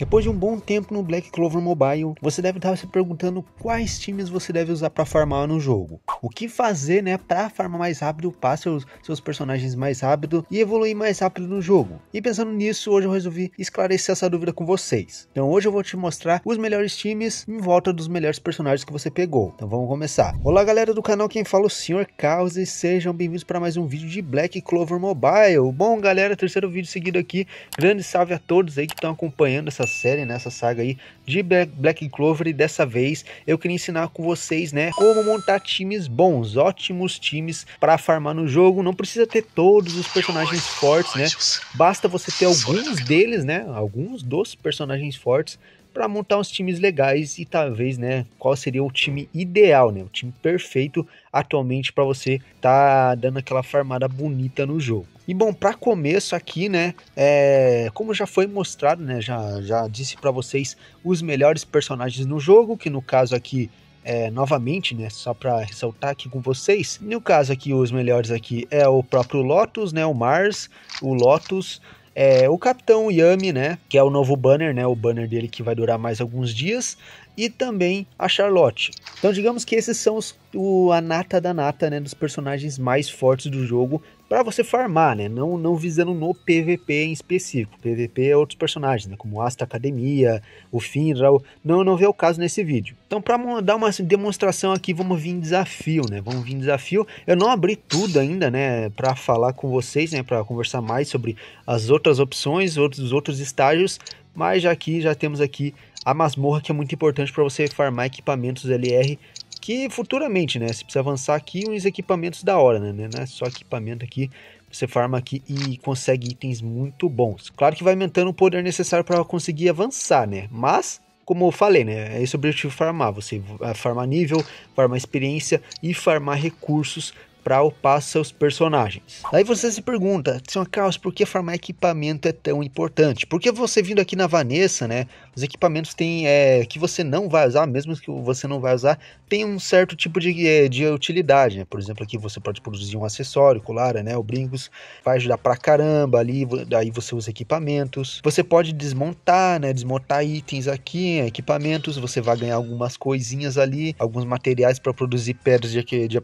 Depois de um bom tempo no Black Clover Mobile, você deve estar se perguntando quais times você deve usar para farmar no jogo. O que fazer, né, para farmar mais rápido, passar os seus personagens mais rápido e evoluir mais rápido no jogo. E pensando nisso, hoje eu resolvi esclarecer essa dúvida com vocês. Então hoje eu vou te mostrar os melhores times em volta dos melhores personagens que você pegou. Então vamos começar. Olá galera do canal, quem fala é o Sr. Caos e sejam bem-vindos para mais um vídeo de Black Clover Mobile. Bom galera, terceiro vídeo seguido aqui. Grande salve a todos aí que estão acompanhando essa série, nessa né, saga aí de Black Clover e dessa vez eu queria ensinar com vocês, né, como montar times bons, ótimos times para farmar no jogo. Não precisa ter todos os personagens fortes, né? Basta você ter alguns deles, né? Alguns dos personagens fortes para montar uns times legais e talvez, né, qual seria o time ideal, né, o time perfeito atualmente para você tá dando aquela farmada bonita no jogo. E bom, para começo aqui, né, é, como já foi mostrado, né, já, já disse para vocês os melhores personagens no jogo, que no caso aqui é, novamente, né, só para ressaltar aqui com vocês. No caso aqui, os melhores aqui é o próprio Lotus, né, o Mars, o Lotus, é, o Capitão Yami, né, que é o novo banner, né, o banner dele que vai durar mais alguns dias, e também a Charlotte. Então, digamos que esses são os, o, a nata da nata, né, dos personagens mais fortes do jogo para você farmar, né, não, não visando no PVP em específico. PVP é outros personagens, né, como Asta Academia, o Finral, não, não vê o caso nesse vídeo. Então, para dar uma demonstração aqui, vamos vir em desafio, né? Vamos vir em desafio. Eu não abri tudo ainda, né, para falar com vocês, né, para conversar mais sobre as outras opções, outros os outros estágios, mas já aqui já temos aqui a masmorra que é muito importante para você farmar equipamentos LR que futuramente, né? Você precisa avançar aqui uns equipamentos da hora, né? Não é só equipamento aqui, você farma aqui e consegue itens muito bons. Claro que vai aumentando o poder necessário para conseguir avançar, né? Mas como eu falei, né? É esse o objetivo farmar. Você farmar nível, farmar experiência e farmar recursos para upar seus personagens. Aí você se pergunta, Sr. Carlos, por que farmar equipamento é tão importante? Porque você vindo aqui na Vanessa, né? Os equipamentos tem, é, que você não vai usar, mesmo que você não vai usar, tem um certo tipo de, é, de utilidade, né? Por exemplo, aqui você pode produzir um acessório, colar, né? O brincos vai ajudar pra caramba ali, daí você usa equipamentos. Você pode desmontar, né? Desmontar itens aqui, né, equipamentos, você vai ganhar algumas coisinhas ali, alguns materiais para produzir pedras de, de de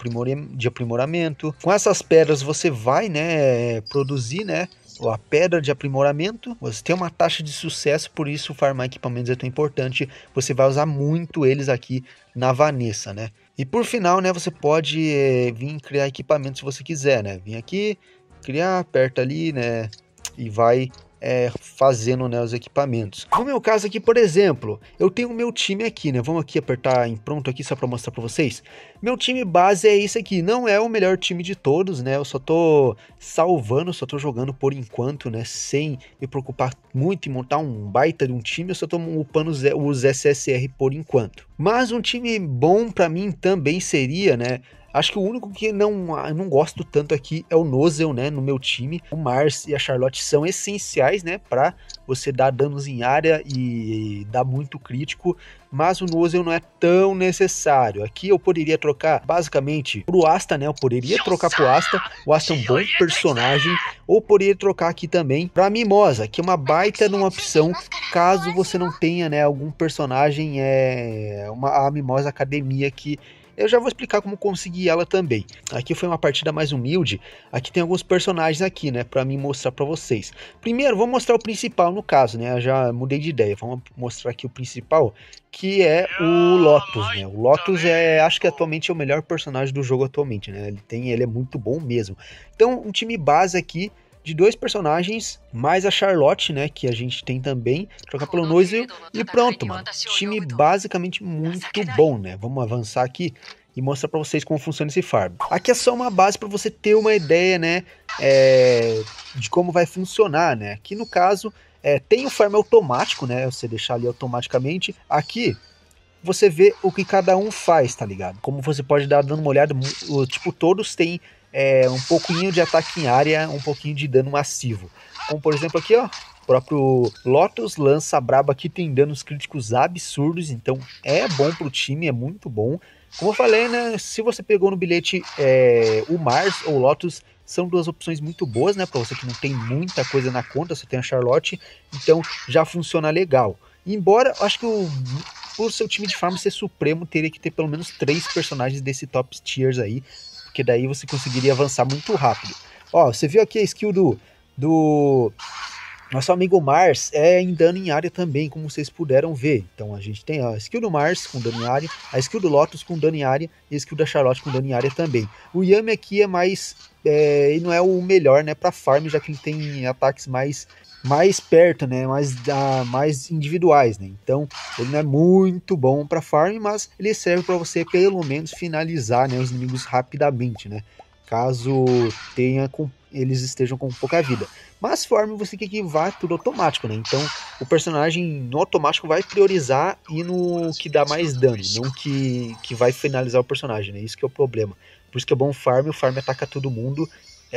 aprimoramento aprimoramento. Com essas pedras você vai, né, produzir, né, a pedra de aprimoramento, você tem uma taxa de sucesso, por isso farmar equipamentos é tão importante. Você vai usar muito eles aqui na Vanessa, né? E por final, né, você pode é, vir criar equipamentos se você quiser, né? Vim aqui, criar, aperta ali, né, e vai é, fazendo né, os equipamentos. No meu caso aqui, por exemplo, eu tenho o meu time aqui, né? Vamos aqui apertar em pronto aqui só para mostrar para vocês meu time base é esse aqui. Não é o melhor time de todos, né? Eu só tô salvando, só tô jogando por enquanto, né? Sem me preocupar muito em montar um baita de um time. Eu só tô upando os SSR por enquanto. Mas um time bom para mim também seria, né? Acho que o único que não, não gosto tanto aqui é o Nozel, né? No meu time. O Mars e a Charlotte são essenciais, né? Pra você dar danos em área e dar muito crítico mas o Nozel não é tão necessário. Aqui eu poderia trocar basicamente pro Asta, né? Eu poderia trocar pro Asta. O Asta é um bom personagem. Ou poderia trocar aqui também pra Mimosa, que é uma baita numa opção caso você não tenha, né, algum personagem, é uma a Mimosa Academia que eu já vou explicar como consegui ela também. Aqui foi uma partida mais humilde. Aqui tem alguns personagens aqui, né, para mim mostrar para vocês. Primeiro, vou mostrar o principal no caso, né? Eu já mudei de ideia. Vamos mostrar aqui o principal, que é o Lotus, né? O Lotus é, acho que atualmente é o melhor personagem do jogo atualmente, né? Ele tem, ele é muito bom mesmo. Então, um time base aqui de dois personagens, mais a Charlotte, né? Que a gente tem também. Trocar pelo Noise e pronto, mano. Time basicamente muito bom, né? Vamos avançar aqui e mostrar para vocês como funciona esse farm. Aqui é só uma base para você ter uma ideia, né, é, de como vai funcionar, né? Aqui no caso é, tem o farm automático, né? Você deixar ali automaticamente. Aqui você vê o que cada um faz, tá ligado? Como você pode dar dando uma olhada, tipo todos têm é, um pouquinho de ataque em área, um pouquinho de dano massivo. Como por exemplo aqui, ó, o próprio Lotus lança braba aqui tem danos críticos absurdos, então é bom pro time, é muito bom. Como eu falei, né, se você pegou no bilhete é, o Mars ou o Lotus, são duas opções muito boas, né, para você que não tem muita coisa na conta, você tem a Charlotte, então já funciona legal. Embora, acho que o por seu time de farm ser supremo, teria que ter pelo menos três personagens desse top tiers aí porque daí você conseguiria avançar muito rápido. Ó, você viu aqui a skill do, do nosso amigo Mars é em dano em área também, como vocês puderam ver. Então a gente tem a skill do Mars com dano em área, a skill do Lotus com dano em área e a skill da Charlotte com dano em área também. O Yami aqui é mais... É, ele não é o melhor né, para farm, já que ele tem ataques mais mais perto, né? Mais, ah, mais individuais, né? Então ele não é muito bom para farm, mas ele serve para você pelo menos finalizar né, os inimigos rapidamente, né? Caso tenha com, eles estejam com pouca vida. Mas farm você que vá tudo automático, né? Então o personagem no automático vai priorizar e no que dá mais dano, não que, que vai finalizar o personagem, né? Isso que é o problema. Por isso que é bom farm, o farm ataca todo mundo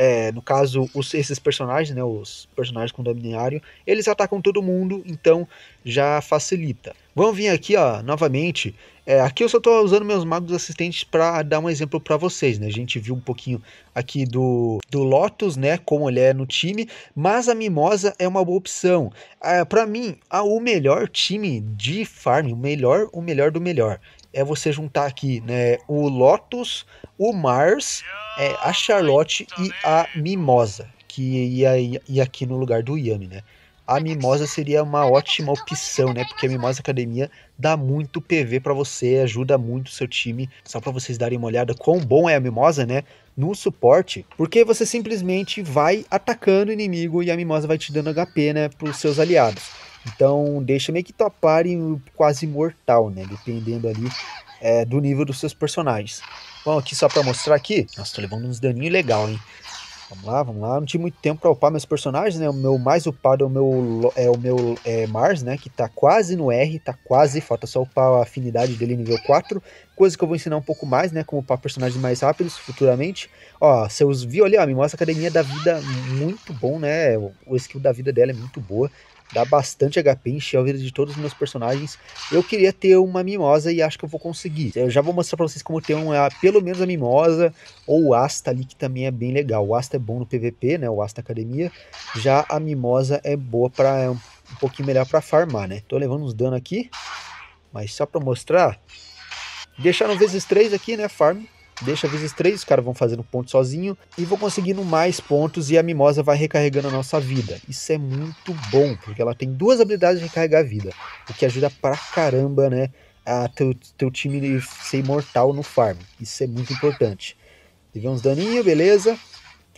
é, no caso, os, esses personagens, né, os personagens com dominiário, eles atacam todo mundo, então já facilita. Vamos vir aqui, ó, novamente. É, aqui eu só estou usando meus magos assistentes para dar um exemplo para vocês, né? A gente viu um pouquinho aqui do, do Lotus, né? Como ele é no time, mas a Mimosa é uma boa opção. É, para mim, a, o melhor time de farm, o melhor, o melhor do melhor, é você juntar aqui, né? O Lotus, o Mars. Yeah é a Charlotte e a Mimosa, que ia, ia, aqui no lugar do Yami, né? A Mimosa seria uma ótima opção, né? Porque a Mimosa Academia dá muito PV para você, ajuda muito o seu time. Só para vocês darem uma olhada quão bom é a Mimosa, né? No suporte, porque você simplesmente vai atacando o inimigo e a Mimosa vai te dando HP, né? Para os seus aliados. Então deixa meio que toparem quase mortal, né? Dependendo ali é, do nível dos seus personagens. Bom, aqui só para mostrar aqui. Nossa, tô levando uns daninhos legal, hein? Vamos lá, vamos lá. Não tive muito tempo para upar meus personagens, né? O meu mais upado é o meu, é o meu é, Mars, né? Que tá quase no R, tá quase. Falta só upar a afinidade dele nível 4. Coisa que eu vou ensinar um pouco mais, né? Como upar personagens mais rápidos futuramente. Ó, você vi, ali, ó, me mostra a academia da vida muito bom, né? o skill da vida dela é muito boa. Dá bastante HP, encheu a vida de todos os meus personagens. Eu queria ter uma mimosa e acho que eu vou conseguir. Eu já vou mostrar pra vocês como ter uma, ah, pelo menos a mimosa ou o Asta ali, que também é bem legal. O Asta é bom no PVP, né? O Asta Academia. Já a mimosa é boa pra... É um, um pouquinho melhor pra farmar, né? Tô levando uns dano aqui. Mas só pra mostrar... Deixar no vezes 3 aqui, né? Farm deixa vezes três os caras vão fazendo ponto sozinho e vão conseguindo mais pontos e a mimosa vai recarregando a nossa vida. Isso é muito bom, porque ela tem duas habilidades de recarregar a vida, o que ajuda pra caramba, né? A teu, teu time ser imortal no farm. Isso é muito importante. Levei uns daninhos, beleza.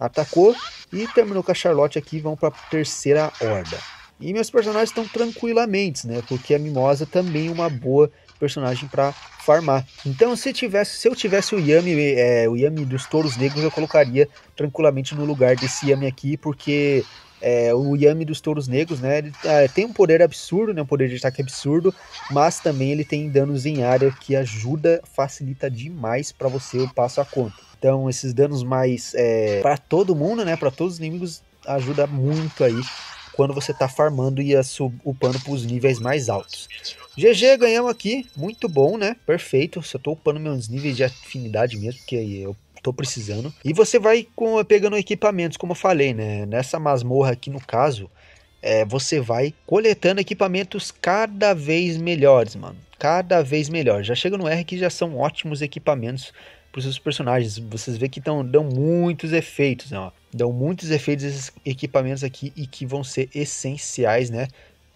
Atacou e terminou com a Charlotte aqui. Vamos para a terceira horda. E meus personagens estão tranquilamente, né? Porque a Mimosa também é uma boa personagem para farmar. Então, se tivesse, se eu tivesse o Yami, é, o Yami dos touros negros, eu colocaria tranquilamente no lugar desse Yami aqui, porque é, o Yami dos Touros Negros, né? Ele é, tem um poder absurdo, né? Um poder de ataque absurdo, mas também ele tem danos em área que ajuda, facilita demais para você o passo a conta. Então, esses danos mais é, para todo mundo, né? Para todos os inimigos ajuda muito aí quando você está farmando e upando para os níveis mais altos. GG, ganhamos aqui. Muito bom, né? Perfeito. Só estou upando meus níveis de afinidade mesmo, porque eu tô precisando. E você vai com, pegando equipamentos, como eu falei, né? Nessa masmorra aqui, no caso, é, você vai coletando equipamentos cada vez melhores, mano. Cada vez melhor. Já chega no R que já são ótimos equipamentos para os seus personagens. Vocês vê que tão, dão muitos efeitos, né? Dão muitos efeitos esses equipamentos aqui e que vão ser essenciais, né?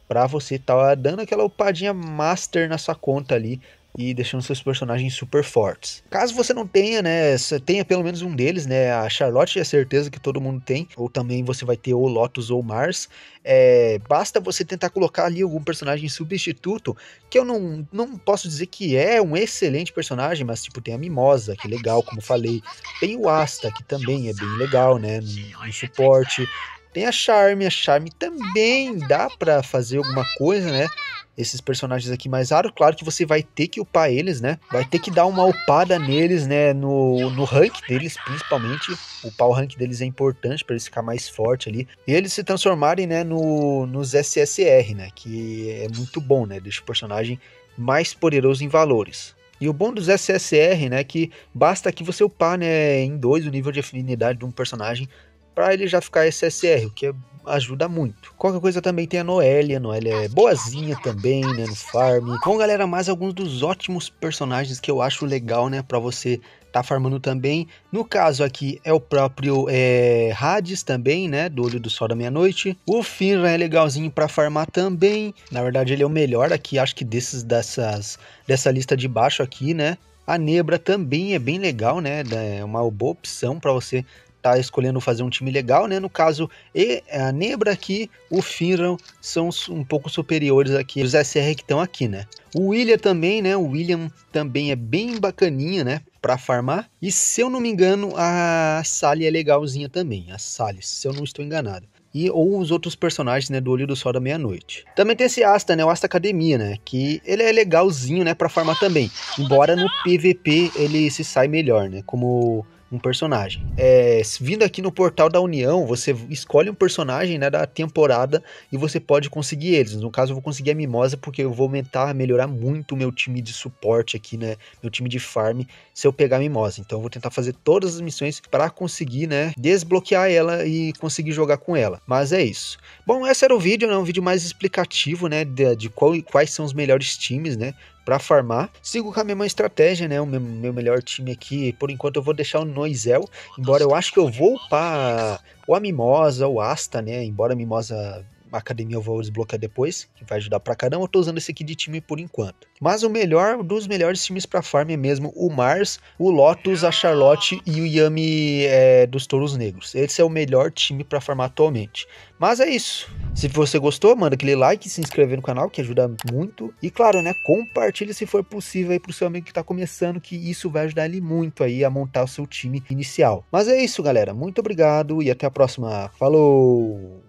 Para você estar tá dando aquela upadinha master na sua conta ali e deixando seus personagens super fortes. Caso você não tenha, né, tenha pelo menos um deles, né, a Charlotte é certeza que todo mundo tem, ou também você vai ter ou Lotus ou Mars, é, basta você tentar colocar ali algum personagem substituto, que eu não, não posso dizer que é um excelente personagem, mas tipo, tem a Mimosa, que é legal, como falei, tem o Asta, que também é bem legal, né, no, no suporte, tem a Charme, a Charme também dá para fazer alguma coisa, né, esses personagens aqui mais raros. Claro que você vai ter que upar eles, né? Vai ter que dar uma upada neles, né? No, no rank deles, principalmente. Upar o rank deles é importante para eles ficar mais forte ali. E eles se transformarem, né? No, nos SSR, né? Que é muito bom, né? Deixa o personagem mais poderoso em valores. E o bom dos SSR, né, que basta que você upar, né, em dois o nível de afinidade de um personagem para ele já ficar SSR, o que é, ajuda muito. Qualquer coisa também tem a Noelia, a Noelia é boazinha também, né, no farm. Bom, galera, mais alguns dos ótimos personagens que eu acho legal, né, para você tá farmando também. No caso aqui é o próprio é, Hades também, né? Do Olho do Sol da Meia-Noite. O Finra é legalzinho para farmar também. Na verdade, ele é o melhor aqui, acho que desses dessas dessa lista de baixo aqui, né? A Nebra também é bem legal, né? É uma boa opção para você tá escolhendo fazer um time legal, né? No caso, e a Nebra aqui, o Finram são um pouco superiores aqui os SR que estão aqui, né? O William também, né? O William também é bem bacaninha, né? Pra farmar. E se eu não me engano, a Sally é legalzinha também. A Sally, se eu não estou enganado e ou os outros personagens, né, do Olho do Sol da Meia-Noite. Também tem esse Asta, né, o Asta Academia, né, que ele é legalzinho, né, para farmar também, embora no PVP ele se sai melhor, né, como um personagem. É, vindo aqui no portal da União, você escolhe um personagem né, da temporada e você pode conseguir eles. No caso, eu vou conseguir a Mimosa porque eu vou aumentar, melhorar muito o meu time de suporte aqui, né? Meu time de farm, se eu pegar a Mimosa. Então, eu vou tentar fazer todas as missões para conseguir, né? Desbloquear ela e conseguir jogar com ela. Mas é isso. Bom, esse era o vídeo, né? Um vídeo mais explicativo, né? De, de qual, quais são os melhores times, né? para farmar. Sigo com a mesma estratégia, né? O meu, meu, melhor time aqui, por enquanto eu vou deixar o Noisel, embora eu acho que eu vou upar ou a Mimosa ou Asta, né? Embora a Mimosa a academia eu vou desbloquear depois, que vai ajudar pra caramba. Eu tô usando esse aqui de time por enquanto. Mas o melhor dos melhores times pra farm é mesmo o Mars, o Lotus, a Charlotte e o Yami é, dos Touros Negros. Esse é o melhor time pra farmar atualmente. Mas é isso. Se você gostou, manda aquele like, se inscrever no canal, que ajuda muito. E claro, né, compartilha se for possível aí pro seu amigo que tá começando, que isso vai ajudar ele muito aí a montar o seu time inicial. Mas é isso, galera. Muito obrigado e até a próxima. Falou!